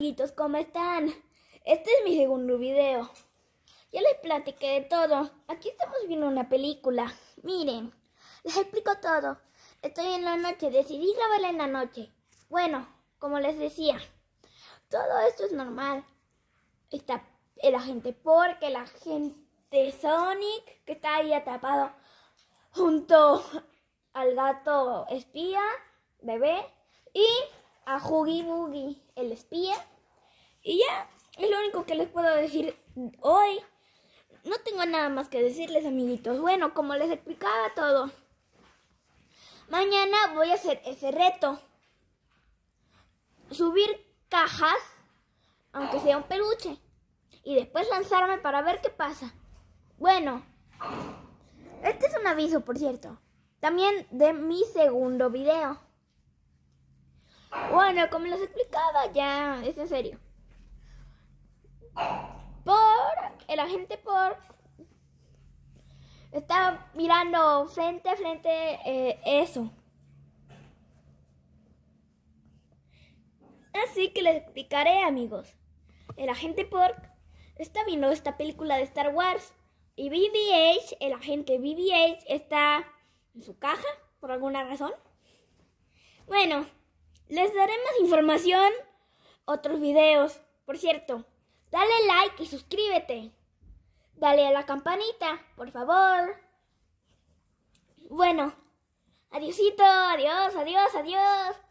amiguitos, ¿cómo están? Este es mi segundo video. Ya les platiqué de todo. Aquí estamos viendo una película. Miren, les explico todo. Estoy en la noche, decidí grabarla en la noche. Bueno, como les decía, todo esto es normal. Está el agente porque el agente Sonic, que está ahí atrapado junto al gato espía, bebé, y a Huggy Boogie, el espía. Y ya, es lo único que les puedo decir hoy. No tengo nada más que decirles, amiguitos. Bueno, como les explicaba todo, mañana voy a hacer ese reto. Subir cajas, aunque sea un peluche. Y después lanzarme para ver qué pasa. Bueno, este es un aviso, por cierto. También de mi segundo video. Bueno, como les he ya, es en serio. Por el agente por está mirando frente a frente eh, eso. Así que les explicaré, amigos. El agente Pork está viendo esta película de Star Wars y B.B.H., el agente B.B.H., está en su caja por alguna razón. Bueno, les daré más información, otros videos. Por cierto, dale like y suscríbete. Dale a la campanita, por favor. Bueno, adiosito, adiós, adiós, adiós.